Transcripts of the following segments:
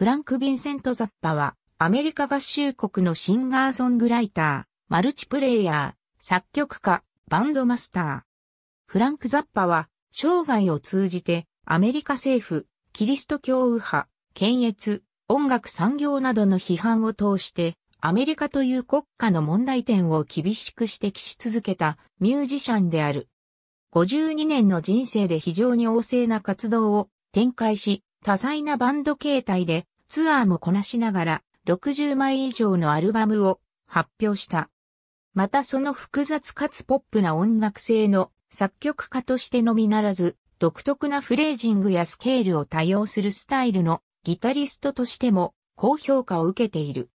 フランク・ヴィンセント・ザッパは、アメリカ合衆国のシンガーソングライター、マルチプレイヤー、作曲家、バンドマスター。フランク・ザッパは、生涯を通じて、アメリカ政府、キリスト教右派、検閲、音楽産業などの批判を通して、アメリカという国家の問題点を厳しく指摘し続けたミュージシャンである。52年の人生で非常に旺盛な活動を展開し、多彩なバンド形態でツアーもこなしながら60枚以上のアルバムを発表した。またその複雑かつポップな音楽性の作曲家としてのみならず、独特なフレージングやスケールを多用するスタイルのギタリストとしても高評価を受けている。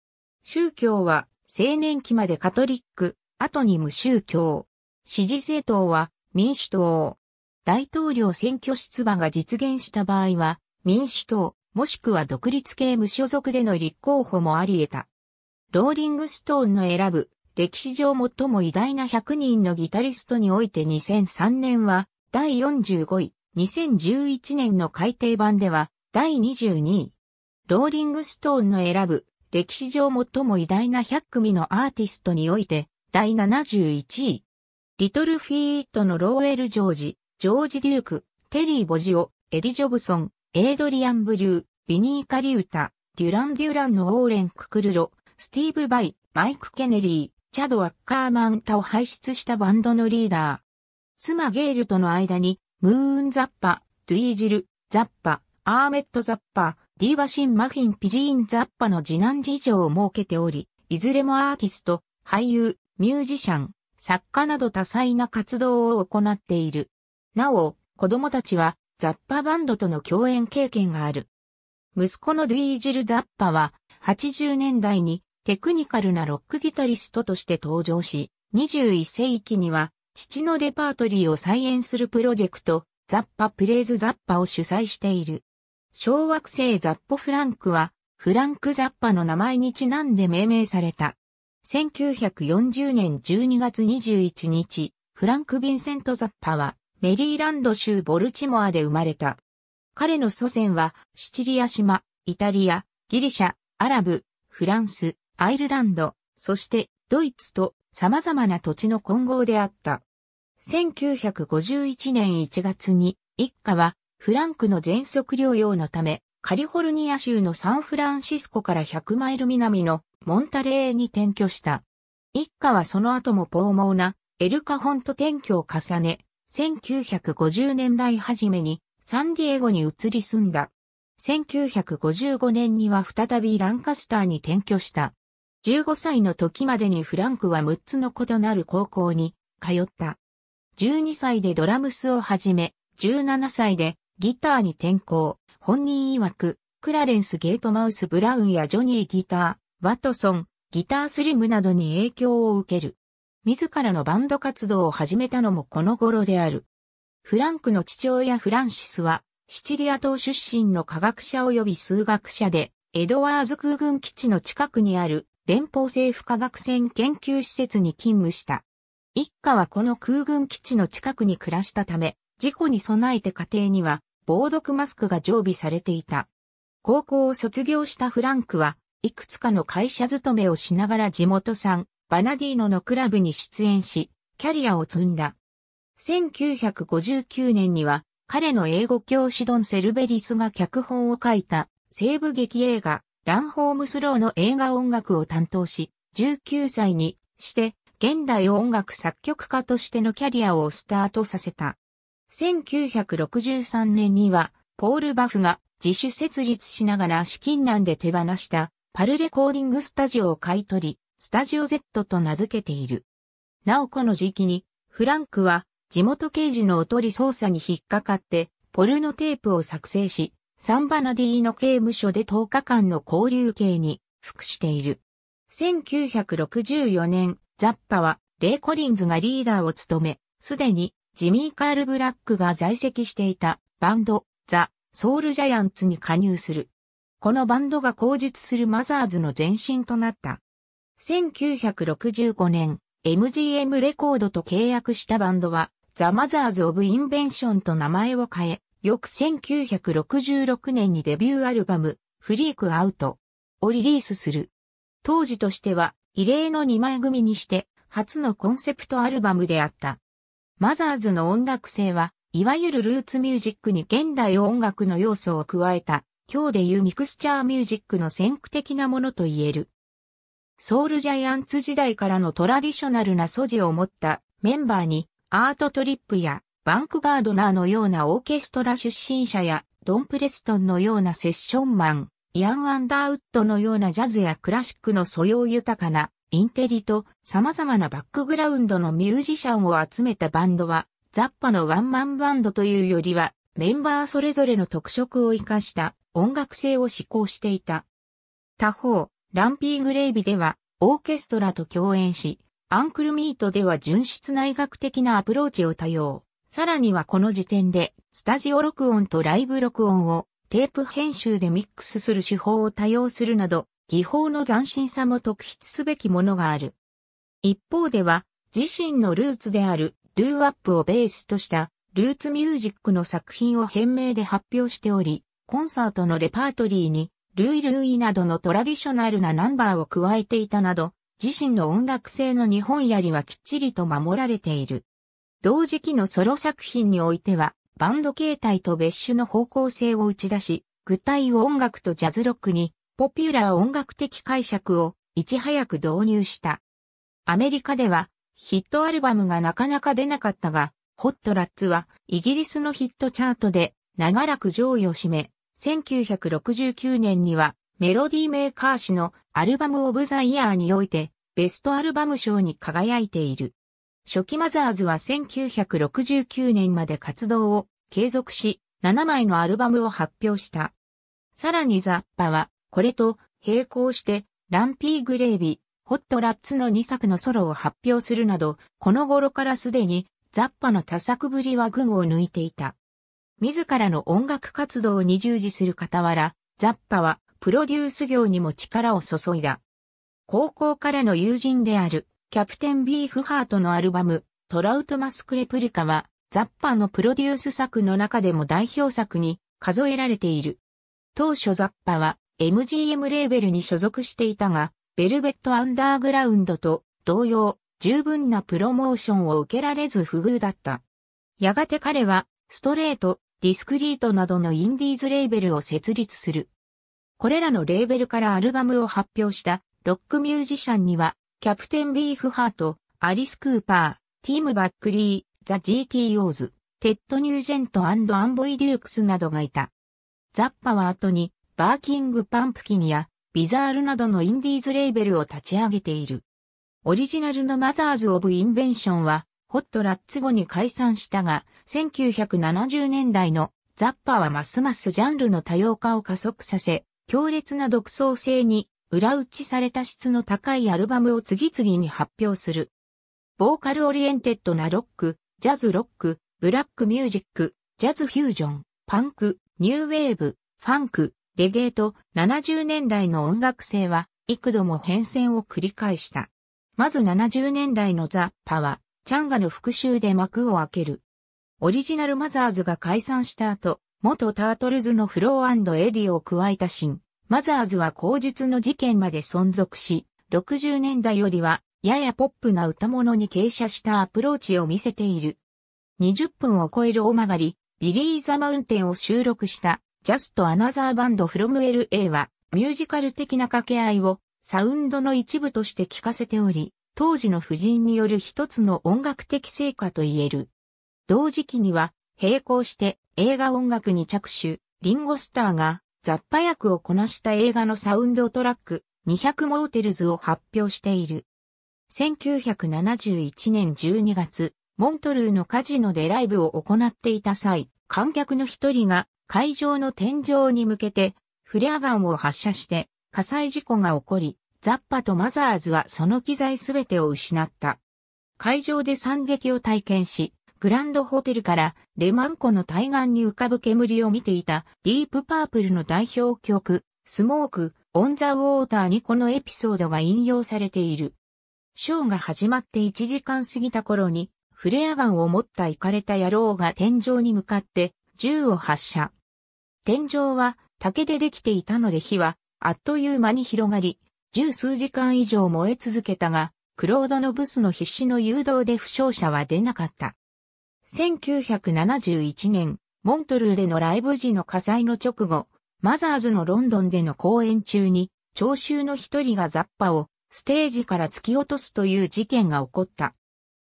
宗教は青年期までカトリック、後に無宗教。支持政党は民主党。大統領選挙出馬が実現した場合は民主党、もしくは独立系無所属での立候補もあり得た。ローリングストーンの選ぶ歴史上最も偉大な100人のギタリストにおいて2003年は第45位、2011年の改訂版では第22位。ローリングストーンの選ぶ歴史上最も偉大な100組のアーティストにおいて第71位。リトルフィーットのローエル・ジョージ、ジョージ・デューク、テリー・ボジオ、エディ・ジョブソン、エイドリアン・ブリュー、ビニー・カリウタ、デュラン・デュランのオーレン・ククルロ、スティーブ・バイ、マイク・ケネリー、チャド・ワッカーマンタを輩出したバンドのリーダー。妻ゲールとの間に、ムーン・ザッパ、ドゥイージル、ザッパ、アーメット・ザッパ、ディーバシン・マフィン・ピジーン・ザッパの次男事情を設けており、いずれもアーティスト、俳優、ミュージシャン、作家など多彩な活動を行っている。なお、子供たちはザッパバンドとの共演経験がある。息子のドゥイージル・ザッパは、80年代にテクニカルなロックギタリストとして登場し、21世紀には、父のレパートリーを再演するプロジェクト、ザッパ・プレイズ・ザッパを主催している。小惑星ザッポ・フランクは、フランク・ザッパの名前にちなんで命名された。1940年12月21日、フランク・ヴィンセント・ザッパは、メリーランド州ボルチモアで生まれた。彼の祖先は、シチリア島、イタリア、ギリシャ、アラブ、フランス、アイルランド、そしてドイツと様々な土地の混合であった。1951年1月に一家はフランクの全速療養のためカリフォルニア州のサンフランシスコから100マイル南のモンタレーに転居した。一家はその後も傍毛なエルカホント転居を重ね、1950年代初めにサンディエゴに移り住んだ。1955年には再びランカスターに転居した。15歳の時までにフランクは6つの異なる高校に通った。12歳でドラムスを始め、17歳でギターに転向。本人曰く、クラレンス・ゲートマウス・ブラウンやジョニー・ギター、ワトソン、ギタースリムなどに影響を受ける。自らのバンド活動を始めたのもこの頃である。フランクの父親フランシスは、シチリア島出身の科学者及び数学者で、エドワーズ空軍基地の近くにある連邦政府科学船研究施設に勤務した。一家はこの空軍基地の近くに暮らしたため、事故に備えて家庭には防毒マスクが常備されていた。高校を卒業したフランクは、いくつかの会社勤めをしながら地元産、バナディーノのクラブに出演し、キャリアを積んだ。1959年には、彼の英語教師ドン・セルベリスが脚本を書いた西部劇映画、ランホームスローの映画音楽を担当し、19歳にして、現代音楽作曲家としてのキャリアをスタートさせた。1963年には、ポール・バフが自主設立しながら資金難で手放したパルレコーディングスタジオを買い取り、スタジオ Z と名付けている。なおこの時期に、フランクは地元刑事のおとり捜査に引っかかって、ポルノテープを作成し、サンバナディーの刑務所で10日間の交流刑に服している。1964年、ザッパは、レイ・コリンズがリーダーを務め、すでに、ジミー・カール・ブラックが在籍していた、バンド、ザ・ソウル・ジャイアンツに加入する。このバンドが口述するマザーズの前身となった、1965年、MGM レコードと契約したバンドは、ザ・マザーズ・オブ・インベンションと名前を変え、翌1966年にデビューアルバム、フリーク・アウトをリリースする。当時としては、異例の2枚組にして、初のコンセプトアルバムであった。マザーズの音楽性は、いわゆるルーツミュージックに現代音楽の要素を加えた、今日でいうミクスチャーミュージックの先駆的なものと言える。ソウルジャイアンツ時代からのトラディショナルな素地を持ったメンバーにアートトリップやバンクガードナーのようなオーケストラ出身者やドン・プレストンのようなセッションマン、イアン・アンダーウッドのようなジャズやクラシックの素養豊かなインテリと様々なバックグラウンドのミュージシャンを集めたバンドはザッパのワンマンバンドというよりはメンバーそれぞれの特色を活かした音楽性を志向していた。他方、ランピーグレイビでは、オーケストラと共演し、アンクルミートでは純質内学的なアプローチを多用。さらにはこの時点で、スタジオ録音とライブ録音をテープ編集でミックスする手法を多用するなど、技法の斬新さも特筆すべきものがある。一方では、自身のルーツである、ドゥーアップをベースとした、ルーツミュージックの作品を編名で発表しており、コンサートのレパートリーに、ルイ・ルイなどのトラディショナルなナンバーを加えていたなど、自身の音楽性の日本槍はきっちりと守られている。同時期のソロ作品においては、バンド形態と別種の方向性を打ち出し、具体音楽とジャズロックに、ポピュラー音楽的解釈をいち早く導入した。アメリカでは、ヒットアルバムがなかなか出なかったが、ホットラッツはイギリスのヒットチャートで長らく上位を占め、1969年にはメロディーメーカー誌のアルバムオブザイヤーにおいてベストアルバム賞に輝いている。初期マザーズは1969年まで活動を継続し、7枚のアルバムを発表した。さらにザッパは、これと並行して、ランピーグレービー、ホットラッツの2作のソロを発表するなど、この頃からすでにザッパの多作ぶりは群を抜いていた。自らの音楽活動に従事する傍ら、ザッパはプロデュース業にも力を注いだ。高校からの友人である、キャプテンビーフハートのアルバム、トラウトマスクレプリカは、ザッパのプロデュース作の中でも代表作に数えられている。当初ザッパは MGM レーベルに所属していたが、ベルベットアンダーグラウンドと同様、十分なプロモーションを受けられず不遇だった。やがて彼は、ストレート、ディスクリートなどのインディーズレーベルを設立する。これらのレーベルからアルバムを発表したロックミュージシャンには、キャプテンビーフハート、アリス・クーパー、ティーム・バックリー、ザ・ GTOs、テッド・ニュージェントアンボイ・デュークスなどがいた。ザッパは後に、バーキング・パンプキンや、ビザールなどのインディーズレーベルを立ち上げている。オリジナルのマザーズ・オブ・インベンションは、ホットラッツ後に解散したが、1970年代のザッパはますますジャンルの多様化を加速させ、強烈な独創性に裏打ちされた質の高いアルバムを次々に発表する。ボーカルオリエンテッドなロック、ジャズロック、ブラックミュージック、ジャズフュージョン、パンク、ニューウェーブ、ファンク、レゲート、70年代の音楽性は幾度も変遷を繰り返した。まず70年代のザ・パはチャンガの復讐で幕を開ける。オリジナルマザーズが解散した後、元タートルズのフローエディを加えた新、マザーズは口述の事件まで存続し、60年代よりは、ややポップな歌物に傾斜したアプローチを見せている。20分を超える大曲がり、ビリー・ザ・マウンテンを収録した、ジャスト・アナザー・バンド・フロム LA は、ミュージカル的な掛け合いを、サウンドの一部として聴かせており、当時の夫人による一つの音楽的成果と言える。同時期には、並行して映画音楽に着手、リンゴスターが雑把役をこなした映画のサウンドトラック200モーテルズを発表している。1971年12月、モントルーのカジノでライブを行っていた際、観客の一人が会場の天井に向けてフレアガンを発射して火災事故が起こり、ザッパとマザーズはその機材すべてを失った。会場で惨劇を体験し、グランドホテルからレマン湖の対岸に浮かぶ煙を見ていたディープパープルの代表曲、スモーク、オンザウォーターにこのエピソードが引用されている。ショーが始まって1時間過ぎた頃に、フレアガンを持った行かれた野郎が天井に向かって銃を発射。天井は竹でできていたので火はあっという間に広がり、十数時間以上燃え続けたが、クロードのブスの必死の誘導で負傷者は出なかった。1971年、モントルーでのライブ時の火災の直後、マザーズのロンドンでの公演中に、聴衆の一人がザッパをステージから突き落とすという事件が起こった。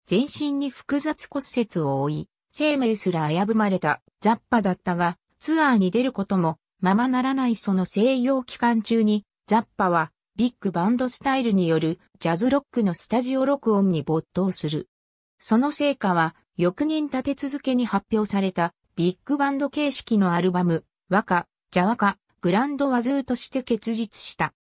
全身に複雑骨折を負い、生命すら危ぶまれたザッパだったが、ツアーに出ることもままならないその静養期間中に、ザッパはビッグバンドスタイルによるジャズロックのスタジオ録音に没頭する。その成果は翌年立て続けに発表されたビッグバンド形式のアルバム、和歌、ジャワカ、グランドワズーとして結実した。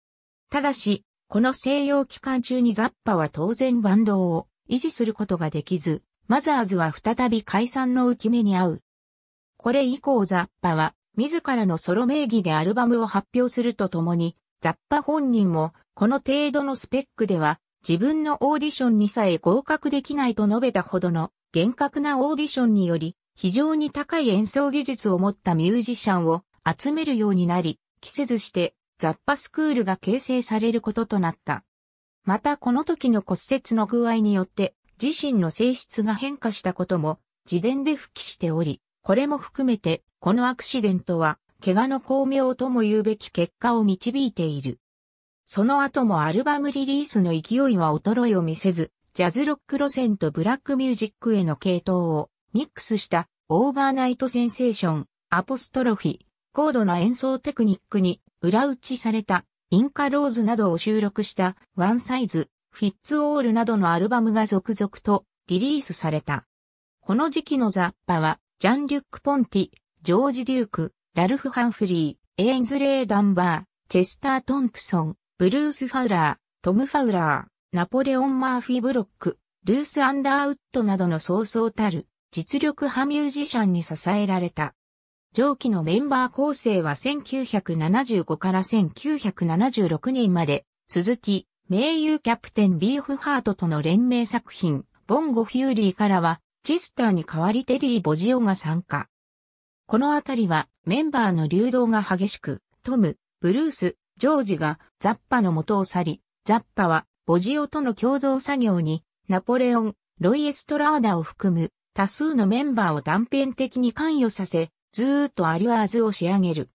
ただし、この西洋期間中にザッパは当然バンドを維持することができず、マザーズは再び解散の浮き目に遭う。これ以降ザッパは自らのソロ名義でアルバムを発表するとともに、ザッパ本人も、この程度のスペックでは、自分のオーディションにさえ合格できないと述べたほどの厳格なオーディションにより、非常に高い演奏技術を持ったミュージシャンを集めるようになり、期せずしてザッパスクールが形成されることとなった。またこの時の骨折の具合によって自身の性質が変化したことも自伝で復帰しており、これも含めてこのアクシデントは怪我の巧妙とも言うべき結果を導いている。その後もアルバムリリースの勢いは衰えを見せず、ジャズロック路線とブラックミュージックへの系統をミックスしたオーバーナイトセンセーション、アポストロフィ、高度な演奏テクニックに裏打ちされたインカローズなどを収録したワンサイズ、フィッツオールなどのアルバムが続々とリリースされた。この時期のザッパはジャン・リュック・ポンティ、ジョージ・デューク、ラルフ・ハンフリー、エインズレイ・ダンバー、チェスター・トンプソン、ブルース・ファウラー、トム・ファウラー、ナポレオン・マーフィー・ブロック、ルース・アンダーウッドなどの早々たる実力派ミュージシャンに支えられた。上記のメンバー構成は1975から1976年まで、続き、名優キャプテンビーフハートとの連名作品、ボンゴ・フューリーからは、チェスターに代わりテリー・ボジオが参加。このあたりはメンバーの流動が激しく、トム、ブルース、ジョージがザッパの元を去り、ザッパはボジオとの共同作業にナポレオン、ロイ・エストラーダを含む多数のメンバーを断片的に関与させ、ずーっとアリュアーズを仕上げる。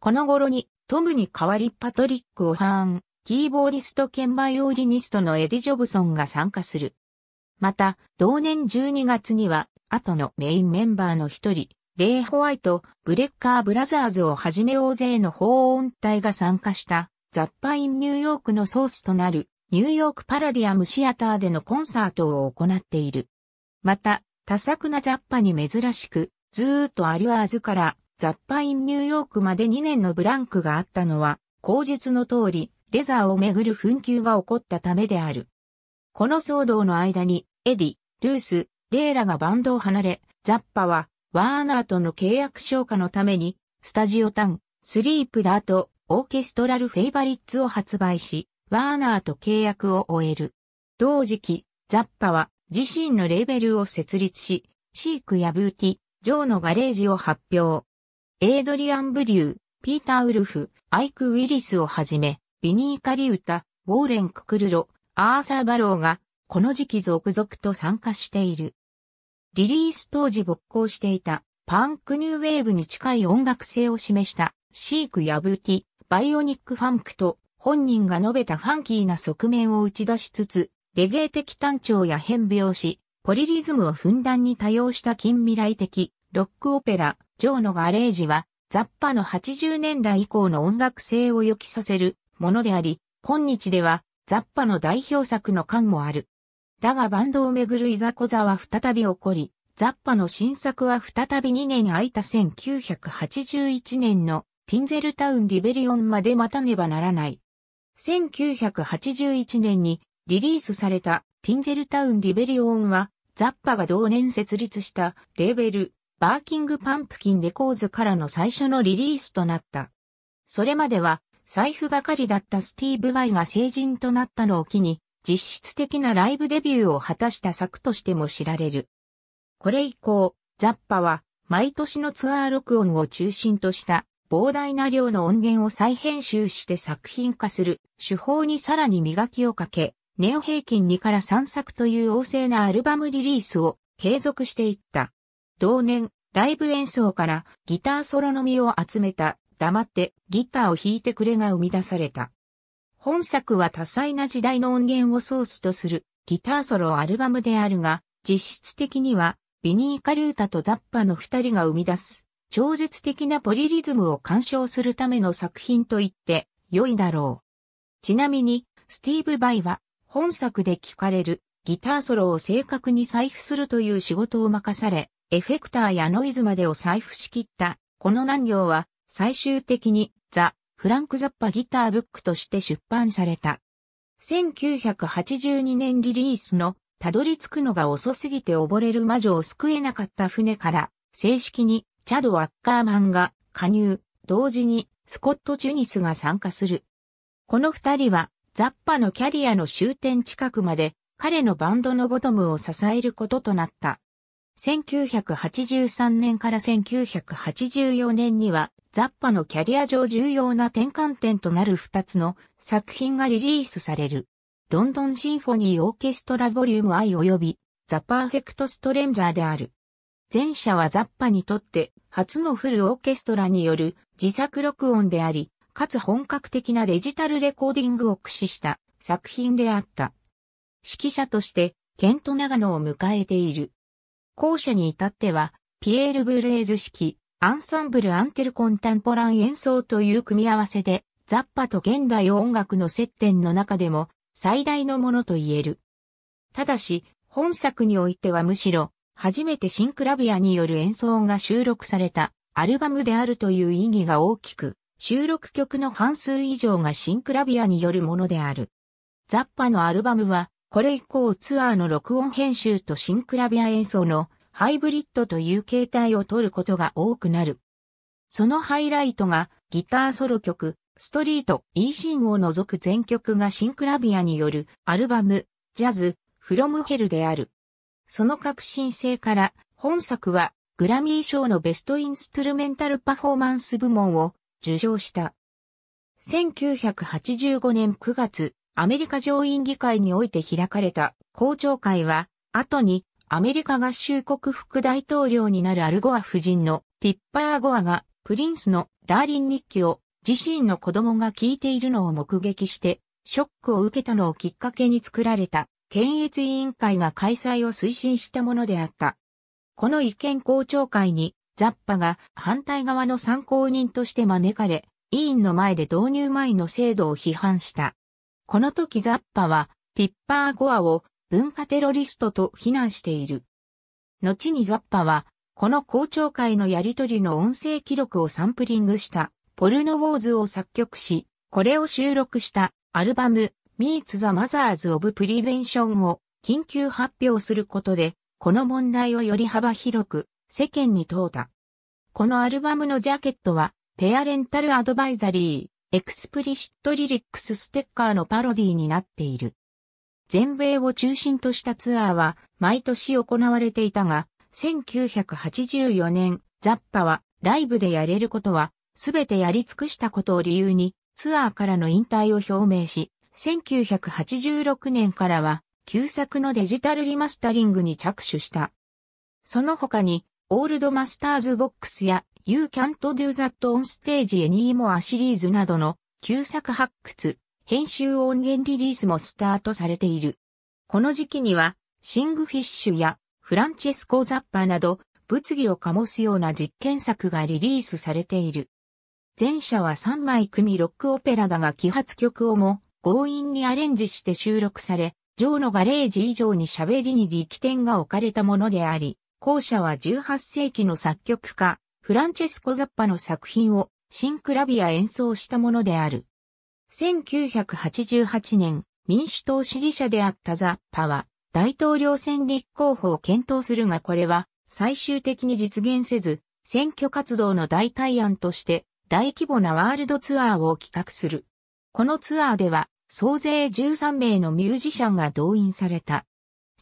この頃にトムに代わりパトリック・オハーン、キーボーディスト兼バイオリニストのエディ・ジョブソンが参加する。また、同年12月には、後のメインメンバーの一人、レイ・ホワイト、ブレッカー・ブラザーズをはじめ大勢の法音隊が参加したザッパイン・ニューヨークのソースとなるニューヨークパラディアムシアターでのコンサートを行っている。また、多作なザッパに珍しく、ずーっとアリュアーズからザッパイン・ニューヨークまで2年のブランクがあったのは、口述の通り、レザーをめぐる紛糾が起こったためである。この騒動の間に、エディ、ルース、レイラがバンドを離れ、ザッパはワーナーとの契約消化のために、スタジオタン、スリープダート、オーケストラルフェイバリッツを発売し、ワーナーと契約を終える。同時期、ザッパは自身のレーベルを設立し、シークやブーティ、ジョーのガレージを発表。エイドリアン・ブリュー、ピーター・ウルフ、アイク・ウィリスをはじめ、ビニー・カリウタ、ウォーレン・ククルロ、アーサー・バローが、この時期続々と参加している。リリース当時勃興していたパンクニューウェーブに近い音楽性を示したシークやブーティ、バイオニックファンクと本人が述べたファンキーな側面を打ち出しつつ、レゲエ的単調や変拍子、ポリリズムをふんだんに多用した近未来的ロックオペラ、ジョーのガレージは、雑把の80年代以降の音楽性を予期させるものであり、今日では雑把の代表作の感もある。だがバンドをめぐるいざこざは再び起こり、ザッパの新作は再び2年空いた1981年のティンゼルタウンリベリオンまで待たねばならない。1981年にリリースされたティンゼルタウンリベリオンはザッパが同年設立したレーベルバーキングパンプキンレコーズからの最初のリリースとなった。それまでは財布係だったスティーブ・ワイが成人となったのを機に実質的なライブデビューを果たした作としても知られる。これ以降、ザッパは毎年のツアー録音を中心とした膨大な量の音源を再編集して作品化する手法にさらに磨きをかけ、ネオ平均2から3作という旺盛なアルバムリリースを継続していった。同年、ライブ演奏からギターソロのみを集めた黙ってギターを弾いてくれが生み出された。本作は多彩な時代の音源をソースとするギターソロアルバムであるが、実質的にはビニー・カルータとザッパの二人が生み出す超絶的なポリリズムを鑑賞するための作品と言って良いだろう。ちなみに、スティーブ・バイは本作で聴かれるギターソロを正確に採布するという仕事を任され、エフェクターやノイズまでを採布しきった、この難行は最終的にザ・フランク・ザッパギターブックとして出版された。1982年リリースの、たどり着くのが遅すぎて溺れる魔女を救えなかった船から、正式にチャド・ワッカーマンが加入、同時にスコット・チュニスが参加する。この二人は、ザッパのキャリアの終点近くまで、彼のバンドのボトムを支えることとなった。1983年から1984年には、ザッパのキャリア上重要な転換点となる2つの作品がリリースされる。ロンドンシンフォニーオーケストラボリューム I 及びザ・パーフェクト・ストレンジャーである。前者はザッパにとって初のフルオーケストラによる自作録音であり、かつ本格的なデジタルレコーディングを駆使した作品であった。指揮者としてケント・長野を迎えている。後者に至っては、ピエール・ブレーズ式、アンサンブル・アンテル・コンタンポラン演奏という組み合わせで、ザッパと現代音楽の接点の中でも最大のものと言える。ただし、本作においてはむしろ、初めてシンクラビアによる演奏が収録されたアルバムであるという意義が大きく、収録曲の半数以上がシンクラビアによるものである。ザッパのアルバムは、これ以降ツアーの録音編集とシンクラビア演奏のハイブリッドという形態を取ることが多くなる。そのハイライトがギターソロ曲、ストリート、E シーンを除く全曲がシンクラビアによるアルバム、ジャズ、フロムヘルである。その革新性から本作はグラミー賞のベストインストゥルメンタルパフォーマンス部門を受賞した。1985年9月、アメリカ上院議会において開かれた公聴会は、後にアメリカ合衆国副大統領になるアルゴア夫人のティッパー・ゴアがプリンスのダーリン日記を自身の子供が聞いているのを目撃してショックを受けたのをきっかけに作られた検閲委員会が開催を推進したものであった。この意見公聴会にザッパが反対側の参考人として招かれ、委員の前で導入前の制度を批判した。この時ザッパはティッパー・ゴアを文化テロリストと非難している。後にザッパは、この公聴会のやりとりの音声記録をサンプリングしたポルノウォーズを作曲し、これを収録したアルバム Meets the Mothers of Prevention を緊急発表することで、この問題をより幅広く世間に問うた。このアルバムのジャケットは、ペアレンタルアドバイザリー、エクスプリシットリリックスステッカーのパロディになっている。全米を中心としたツアーは毎年行われていたが、1984年、ザッパはライブでやれることは全てやり尽くしたことを理由にツアーからの引退を表明し、1986年からは旧作のデジタルリマスタリングに着手した。その他に、オールドマスターズボックスや You Can't Do That on Stage Anymore シリーズなどの旧作発掘、編集音源リリースもスタートされている。この時期には、シングフィッシュやフランチェスコ・ザッパなど、物議を醸すような実験作がリリースされている。前者は3枚組ロックオペラだが揮発曲をも強引にアレンジして収録され、ジョーガレージ以上に喋りに力点が置かれたものであり、後者は18世紀の作曲家、フランチェスコ・ザッパの作品をシンクラビア演奏したものである。1988年、民主党支持者であったザ・パは、大統領選立候補を検討するがこれは、最終的に実現せず、選挙活動の代替案として、大規模なワールドツアーを企画する。このツアーでは、総勢13名のミュージシャンが動員された。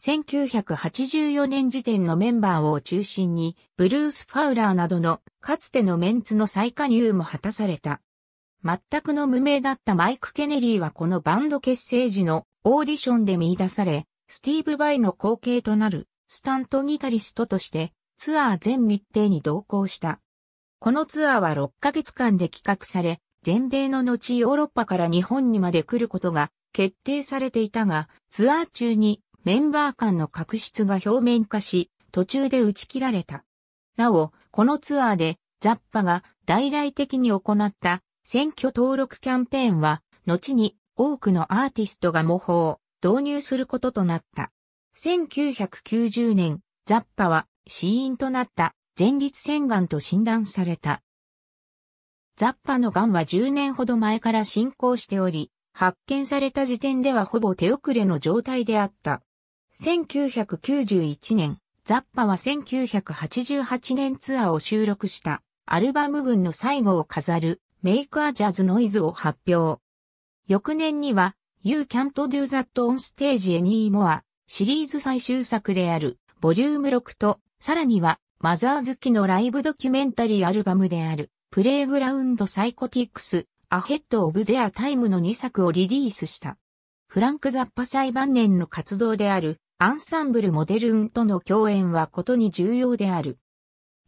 1984年時点のメンバーを中心に、ブルース・ファウラーなどのかつてのメンツの再加入も果たされた。全くの無名だったマイク・ケネリーはこのバンド結成時のオーディションで見出され、スティーブ・バイの後継となるスタントギタリストとしてツアー全日程に同行した。このツアーは6ヶ月間で企画され、全米の後ヨーロッパから日本にまで来ることが決定されていたが、ツアー中にメンバー間の確執が表面化し、途中で打ち切られた。なお、このツアーでザッパが大々的に行った選挙登録キャンペーンは、後に多くのアーティストが模倣、導入することとなった。1990年、ザッパは死因となった前立腺癌と診断された。ザッパの癌は10年ほど前から進行しており、発見された時点ではほぼ手遅れの状態であった。1991年、ザッパは1988年ツアーを収録したアルバム群の最後を飾るメイクアジャズノイズを発表。翌年には You Can't Do That on Stage Anymore シリーズ最終作であるボリューム6とさらにはマザー好きのライブドキュメンタリーアルバムであるプレイグラウンドサイコティックスアヘッドオブゼアタイムの2作をリリースした。フランク・ザッパ最晩年の活動であるアンサンブル・モデルンとの共演はことに重要である。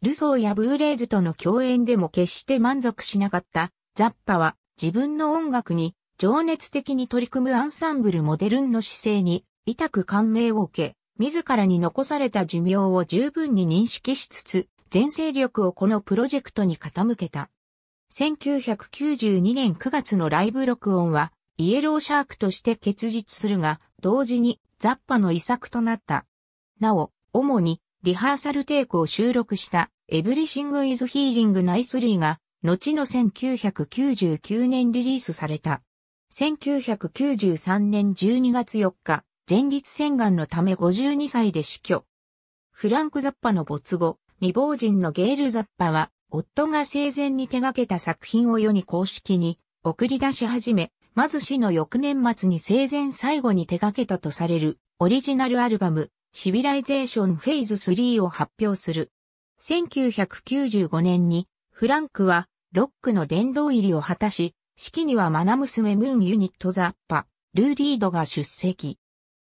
ルソーやブーレーズとの共演でも決して満足しなかったザッパは自分の音楽に情熱的に取り組むアンサンブルモデルンの姿勢に痛く感銘を受け、自らに残された寿命を十分に認識しつつ、全勢力をこのプロジェクトに傾けた。1992年9月のライブ録音は、イエローシャークとして結実するが、同時にザッパの遺作となった。なお、主にリハーサルテイクを収録したエブリシング・イズ・ヒーリング・ナイスリーが、後の1999年リリースされた。1993年12月4日、前立腺がんのため52歳で死去。フランク・ザッパの没後、未亡人のゲール・ザッパは、夫が生前に手掛けた作品を世に公式に送り出し始め、まず死の翌年末に生前最後に手掛けたとされるオリジナルアルバム、シビライゼーションフェイズ3を発表する。1995年にフランクはロックの殿堂入りを果たし、式にはマナ娘ムーンユニットザッパ、ルーリードが出席。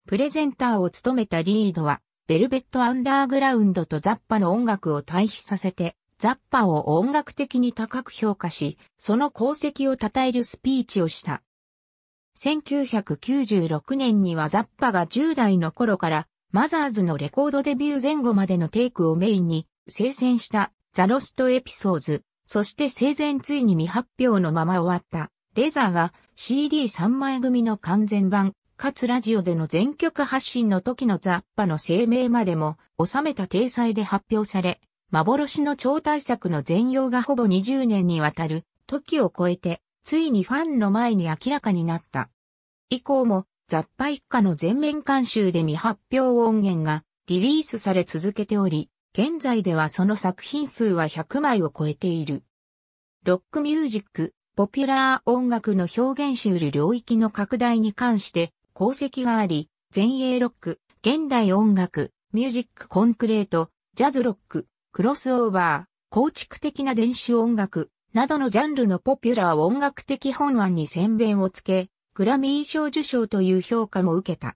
プレゼンターを務めたリードは、ベルベットアンダーグラウンドとザッパの音楽を対比させて、ザッパを音楽的に高く評価し、その功績を称えるスピーチをした。1996年にはザッパが10代の頃からマザーズのレコードデビュー前後までのテイクをメインに、生戦したザロストエピソーズ、そして生前ついに未発表のまま終わったレザーが CD3 枚組の完全版、かつラジオでの全曲発信の時のザ把パの声明までも収めた体裁で発表され、幻の超大作の全容がほぼ20年にわたる時を超えて、ついにファンの前に明らかになった。以降も雑把一家の全面監修で未発表音源がリリースされ続けており、現在ではその作品数は100枚を超えている。ロックミュージック、ポピュラー音楽の表現し得る領域の拡大に関して功績があり、前衛ロック、現代音楽、ミュージックコンクレート、ジャズロック、クロスオーバー、構築的な電子音楽、などのジャンルのポピュラー音楽的本案に宣弁をつけ、グラミー賞受賞という評価も受けた。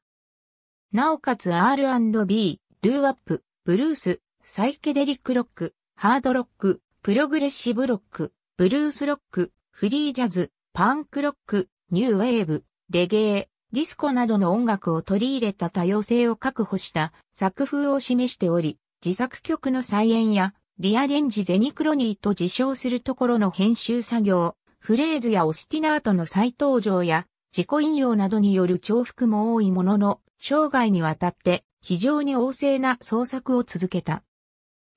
なおかつ R&B、ドゥーアップ、ブルース、サイケデリックロック、ハードロック、プログレッシブロック、ブルースロック、フリージャズ、パンクロック、ニューウェーブ、レゲエ、ディスコなどの音楽を取り入れた多様性を確保した作風を示しており、自作曲の再演やリアレンジゼニクロニーと自称するところの編集作業、フレーズやオスティナートの再登場や自己引用などによる重複も多いものの、生涯にわたって非常に旺盛な創作を続けた。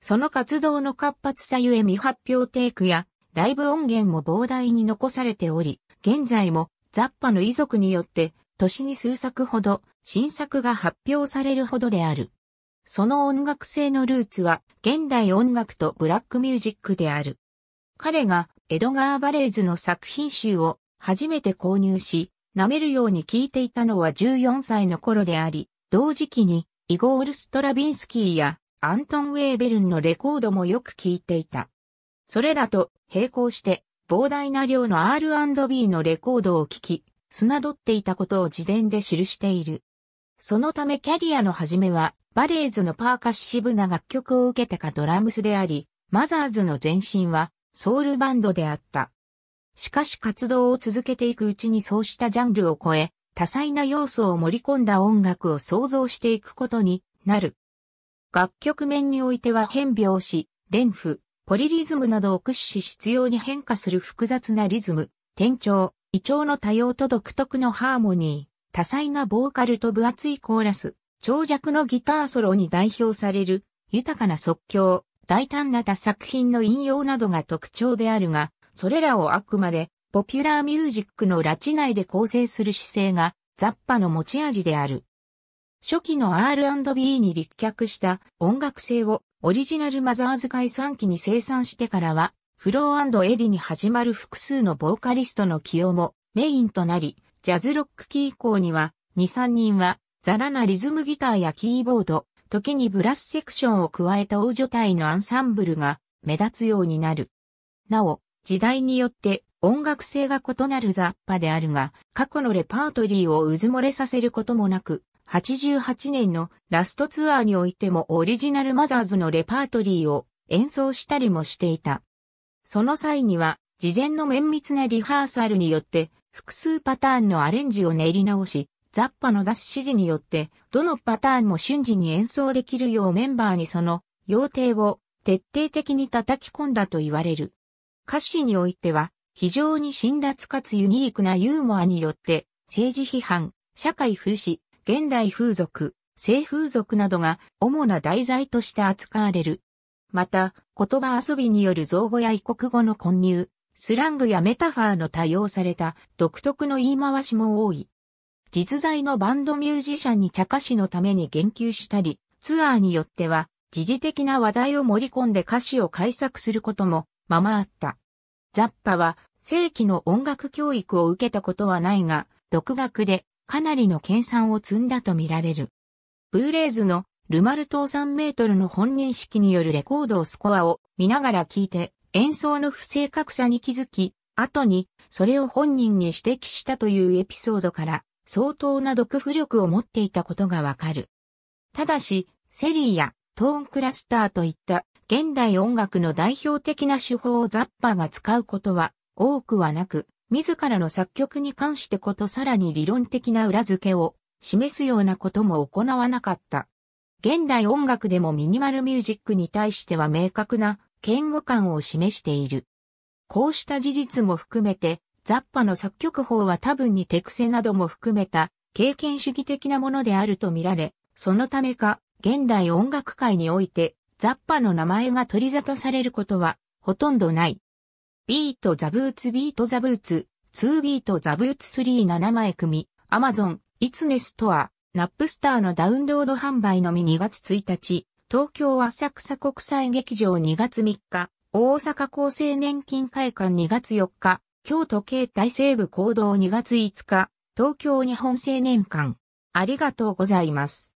その活動の活発さゆえ未発表テイクやライブ音源も膨大に残されており、現在もザッパの遺族によって年に数作ほど新作が発表されるほどである。その音楽性のルーツは現代音楽とブラックミュージックである。彼がエドガー・バレーズの作品集を初めて購入し、舐めるように聴いていたのは14歳の頃であり、同時期にイゴール・ストラビンスキーやアントン・ウェーベルンのレコードもよく聴いていた。それらと並行して膨大な量の R&B のレコードを聴き、砂取っていたことを自伝で記している。そのためキャリアの始めは、バレーズのパーカッシブな楽曲を受けてかドラムスであり、マザーズの前身はソウルバンドであった。しかし活動を続けていくうちにそうしたジャンルを超え、多彩な要素を盛り込んだ音楽を創造していくことになる。楽曲面においては変拍子、連符、ポリリズムなどを駆使し必要に変化する複雑なリズム、転調、異調の多様と独特のハーモニー、多彩なボーカルと分厚いコーラス、長尺のギターソロに代表される、豊かな即興、大胆な多作品の引用などが特徴であるが、それらをあくまでポピュラーミュージックの拉致内で構成する姿勢がザッパの持ち味である。初期の R&B に立脚した音楽性をオリジナルマザーズ解散期に生産してからは、フローエディに始まる複数のボーカリストの起用もメインとなり、ジャズロック期以降には、2、3人は、ザラなリズムギターやキーボード、時にブラスセクションを加えた大女体のアンサンブルが目立つようになる。なお、時代によって音楽性が異なる雑把であるが、過去のレパートリーを渦漏れさせることもなく、88年のラストツアーにおいてもオリジナルマザーズのレパートリーを演奏したりもしていた。その際には、事前の綿密なリハーサルによって、複数パターンのアレンジを練り直し、ザッパの出す指示によって、どのパターンも瞬時に演奏できるようメンバーにその、要定を徹底的に叩き込んだと言われる。歌詞においては、非常に辛辣かつユニークなユーモアによって、政治批判、社会風刺、現代風俗、性風俗などが主な題材として扱われる。また、言葉遊びによる造語や異国語の混入、スラングやメタファーの多用された独特の言い回しも多い。実在のバンドミュージシャンに茶歌詞のために言及したり、ツアーによっては、時事的な話題を盛り込んで歌詞を解作することもままあった。ザッパは正規の音楽教育を受けたことはないが、独学でかなりの研鑽を積んだとみられる。ブーレーズのルマル島3メートルの本人式によるレコードをスコアを見ながら聴いて演奏の不正確さに気づき、後にそれを本人に指摘したというエピソードから相当な独譜力を持っていたことがわかる。ただし、セリーやトーンクラスターといった現代音楽の代表的な手法をザッパが使うことは多くはなく、自らの作曲に関してことさらに理論的な裏付けを示すようなことも行わなかった。現代音楽でもミニマルミュージックに対しては明確な嫌悪感を示している。こうした事実も含めて、ザッパの作曲法は多分に手癖なども含めた経験主義的なものであるとみられ、そのためか現代音楽界においてザッパの名前が取り沙汰されることはほとんどない。ビートザブーツビートザブーツ、2ビートザブーツ3名枚組、アマゾン、イツネストア、ナップスターのダウンロード販売のみ2月1日、東京浅草国際劇場2月3日、大阪厚生年金会館2月4日、京都経大西部行動2月5日、東京日本青年館。ありがとうございます。